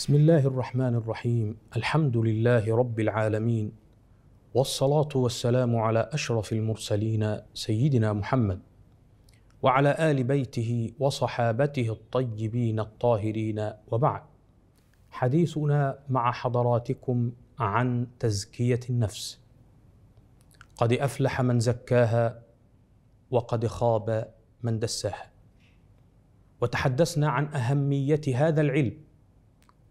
بسم الله الرحمن الرحيم الحمد لله رب العالمين والصلاه والسلام على اشرف المرسلين سيدنا محمد وعلى ال بيته وصحابته الطيبين الطاهرين وبعد حديثنا مع حضراتكم عن تزكيه النفس قد افلح من زكاها وقد خاب من دساها وتحدثنا عن اهميه هذا العلم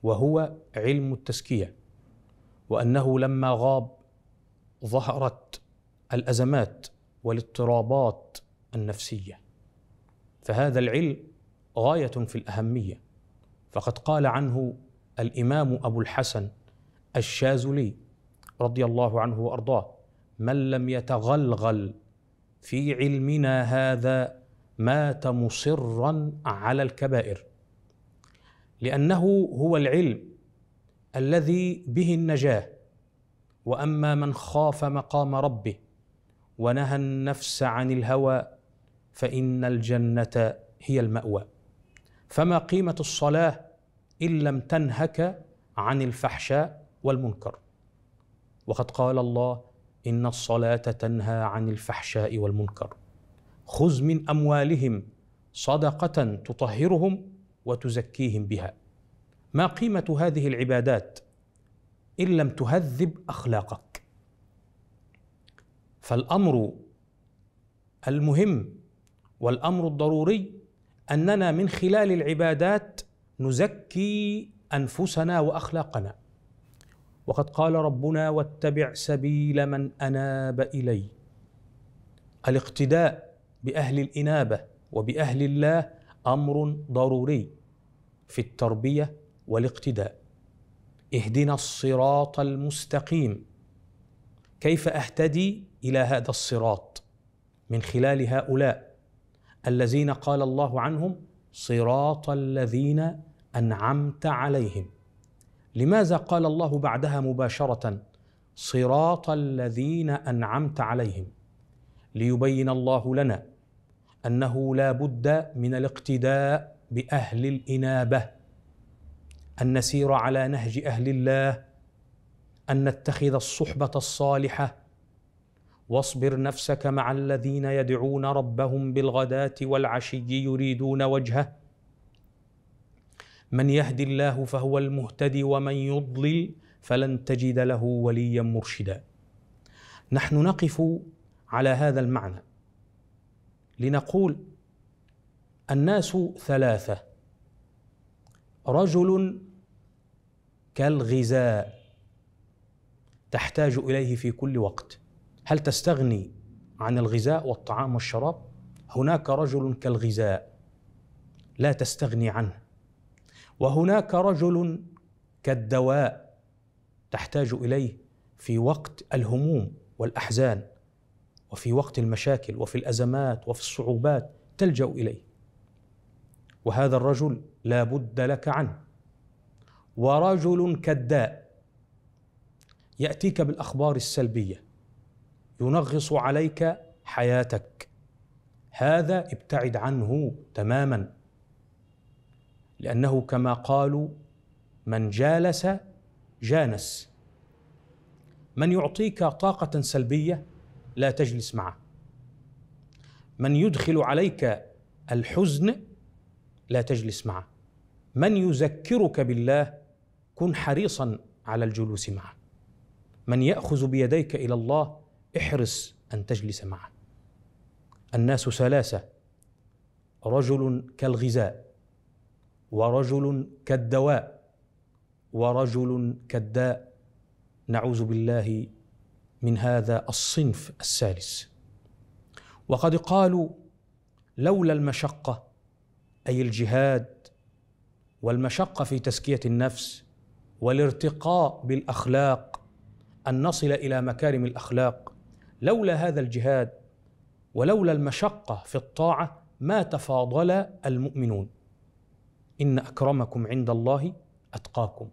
وهو علم التزكيه وانه لما غاب ظهرت الازمات والاضطرابات النفسيه فهذا العلم غايه في الاهميه فقد قال عنه الامام ابو الحسن الشاذلي رضي الله عنه وارضاه من لم يتغلغل في علمنا هذا مات مصرا على الكبائر لانه هو العلم الذي به النجاه واما من خاف مقام ربه ونهى النفس عن الهوى فان الجنه هي الماوى فما قيمه الصلاه ان لم تنهك عن الفحشاء والمنكر وقد قال الله ان الصلاه تنهى عن الفحشاء والمنكر خذ من اموالهم صدقه تطهرهم وتزكيهم بها ما قيمه هذه العبادات ان لم تهذب اخلاقك فالامر المهم والامر الضروري اننا من خلال العبادات نزكي انفسنا واخلاقنا وقد قال ربنا واتبع سبيل من اناب الي الاقتداء باهل الانابه وباهل الله امر ضروري في التربيه والاقتداء اهدنا الصراط المستقيم كيف اهتدي الى هذا الصراط من خلال هؤلاء الذين قال الله عنهم صراط الذين انعمت عليهم لماذا قال الله بعدها مباشره صراط الذين انعمت عليهم ليبين الله لنا انه لا بد من الاقتداء باهل الانابه ان نسير على نهج اهل الله ان نتخذ الصحبه الصالحه واصبر نفسك مع الذين يدعون ربهم بالغداه والعشي يريدون وجهه من يهدي الله فهو المهتدي ومن يضلل فلن تجد له وليا مرشدا نحن نقف على هذا المعنى لنقول الناس ثلاثه رجل كالغذاء تحتاج اليه في كل وقت هل تستغني عن الغذاء والطعام والشراب هناك رجل كالغذاء لا تستغني عنه وهناك رجل كالدواء تحتاج اليه في وقت الهموم والاحزان وفي وقت المشاكل وفي الازمات وفي الصعوبات تلجا اليه وهذا الرجل لا بد لك عنه ورجل كالداء ياتيك بالاخبار السلبيه ينغص عليك حياتك هذا ابتعد عنه تماما لانه كما قالوا من جالس جانس من يعطيك طاقه سلبيه لا تجلس معه من يدخل عليك الحزن لا تجلس معه من يذكرك بالله كن حريصا على الجلوس معه من ياخذ بيديك الى الله احرص ان تجلس معه الناس ثلاثه رجل كالغذاء ورجل كالدواء ورجل كالداء نعوذ بالله من هذا الصنف الثالث وقد قالوا لولا المشقه اي الجهاد والمشقه في تزكيه النفس والارتقاء بالاخلاق ان نصل الى مكارم الاخلاق لولا هذا الجهاد ولولا المشقه في الطاعه ما تفاضل المؤمنون ان اكرمكم عند الله اتقاكم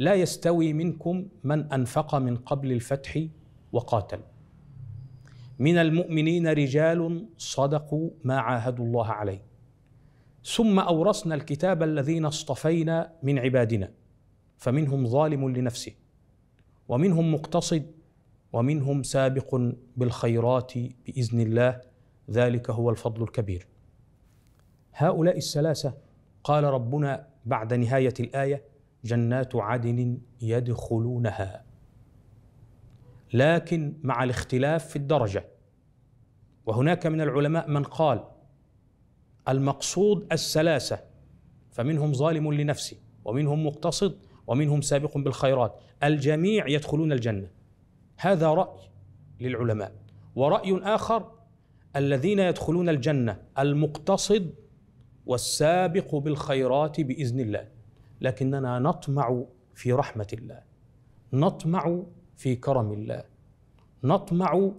لا يستوي منكم من انفق من قبل الفتح وقاتل من المؤمنين رجال صدقوا ما عاهدوا الله عليه ثم اورثنا الكتاب الذين اصطفينا من عبادنا فمنهم ظالم لنفسه ومنهم مقتصد ومنهم سابق بالخيرات باذن الله ذلك هو الفضل الكبير هؤلاء الثلاثه قال ربنا بعد نهايه الايه جنات عدن يدخلونها لكن مع الاختلاف في الدرجه وهناك من العلماء من قال المقصود السلاسه فمنهم ظالم لنفسه ومنهم مقتصد ومنهم سابق بالخيرات الجميع يدخلون الجنه هذا راي للعلماء وراي اخر الذين يدخلون الجنه المقتصد والسابق بالخيرات باذن الله لكننا نطمع في رحمه الله نطمع في كرم الله نطمع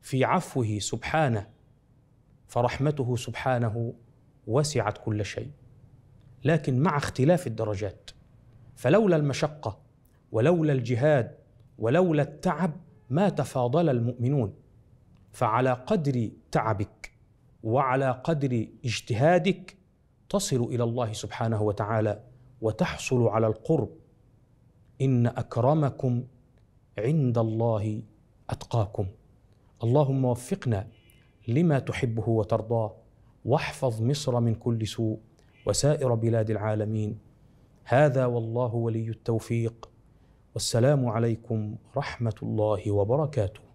في عفوه سبحانه فرحمته سبحانه وسعت كل شيء لكن مع اختلاف الدرجات فلولا المشقه ولولا الجهاد ولولا التعب ما تفاضل المؤمنون فعلى قدر تعبك وعلى قدر اجتهادك تصل الى الله سبحانه وتعالى وتحصل على القرب ان اكرمكم عند الله اتقاكم اللهم وفقنا لما تحبه وترضاه واحفظ مصر من كل سوء وسائر بلاد العالمين هذا والله ولي التوفيق والسلام عليكم ورحمه الله وبركاته